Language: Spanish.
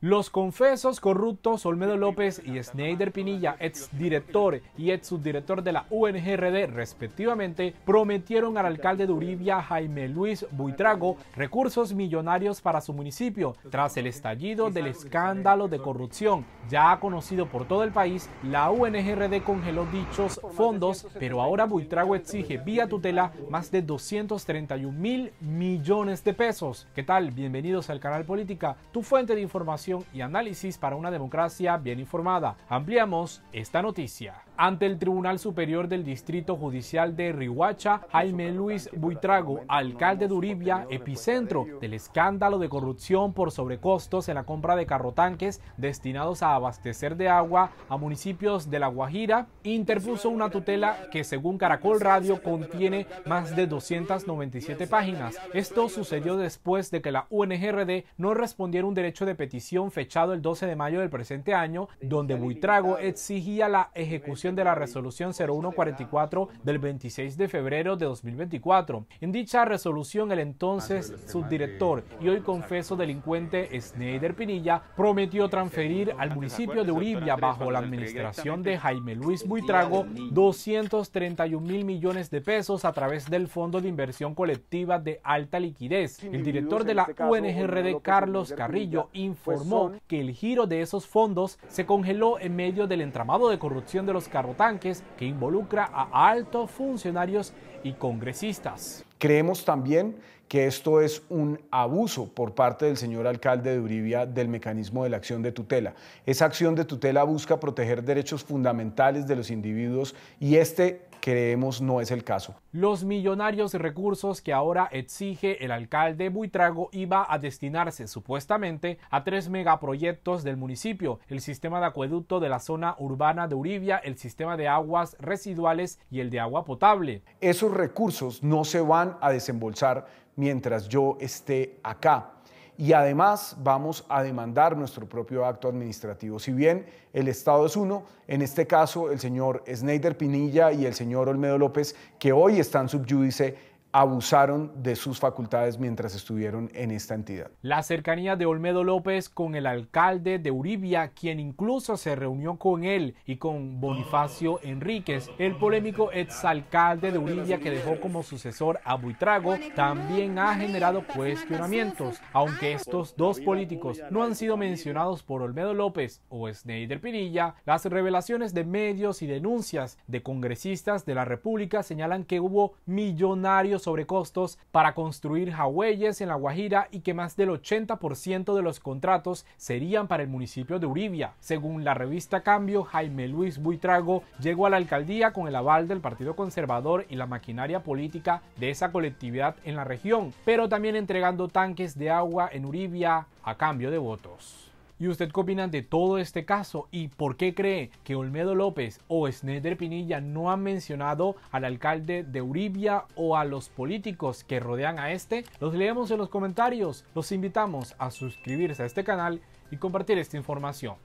Los confesos corruptos Olmedo López y Snyder Pinilla, ex director y ex subdirector de la UNGRD respectivamente, prometieron al alcalde de Uribia, Jaime Luis Buitrago, recursos millonarios para su municipio tras el estallido del escándalo de corrupción. Ya conocido por todo el país, la UNGRD congeló dichos fondos, pero ahora Buitrago exige vía tutela más de 231 mil millones de pesos. ¿Qué tal? Bienvenidos al canal Política, tu fuente de información y análisis para una democracia bien informada. Ampliamos esta noticia. Ante el Tribunal Superior del Distrito Judicial de Rihuacha, Jaime Luis Buitrago, alcalde de Uribia, epicentro del escándalo de corrupción por sobrecostos en la compra de carrotanques destinados a abastecer de agua a municipios de La Guajira, interpuso una tutela que según Caracol Radio contiene más de 297 páginas. Esto sucedió después de que la UNGRD no respondiera un derecho de petición fechado el 12 de mayo del presente año, donde Buitrago exigía la ejecución de la resolución 0144 del 26 de febrero de 2024. En dicha resolución, el entonces subdirector y hoy confeso delincuente Snyder Pinilla prometió transferir al municipio de Uribia bajo la administración de Jaime Luis Buitrago 231 mil millones de pesos a través del Fondo de Inversión Colectiva de Alta Liquidez. El director de la UNGRD, este Carlos Carrillo, pues informó que el giro de esos fondos se congeló en medio del entramado de corrupción de los rotanques que involucra a altos funcionarios y congresistas. Creemos también que esto es un abuso por parte del señor alcalde de Uribia del mecanismo de la acción de tutela. Esa acción de tutela busca proteger derechos fundamentales de los individuos y este creemos no es el caso. Los millonarios recursos que ahora exige el alcalde Buitrago iba a destinarse supuestamente a tres megaproyectos del municipio, el sistema de acueducto de la zona urbana de Uribia, el sistema de aguas residuales y el de agua potable. Esos recursos no se van a desembolsar mientras yo esté acá y además vamos a demandar nuestro propio acto administrativo. Si bien el Estado es uno, en este caso el señor Sneider Pinilla y el señor Olmedo López, que hoy están subyúdice, abusaron de sus facultades mientras estuvieron en esta entidad. La cercanía de Olmedo López con el alcalde de Uribia, quien incluso se reunió con él y con Bonifacio Enríquez, el polémico exalcalde de Uribia que dejó como sucesor a Buitrago, también ha generado cuestionamientos, aunque estos dos políticos no han sido mencionados por Olmedo López o Sneider Pirilla las revelaciones de medios y denuncias de congresistas de la República señalan que hubo millonarios sobre sobrecostos para construir jagüeyes en La Guajira y que más del 80% de los contratos serían para el municipio de Uribia. Según la revista Cambio, Jaime Luis Buitrago llegó a la alcaldía con el aval del Partido Conservador y la maquinaria política de esa colectividad en la región, pero también entregando tanques de agua en Uribia a cambio de votos. ¿Y usted qué opina de todo este caso? ¿Y por qué cree que Olmedo López o Sneder Pinilla no han mencionado al alcalde de Uribia o a los políticos que rodean a este? Los leemos en los comentarios. Los invitamos a suscribirse a este canal y compartir esta información.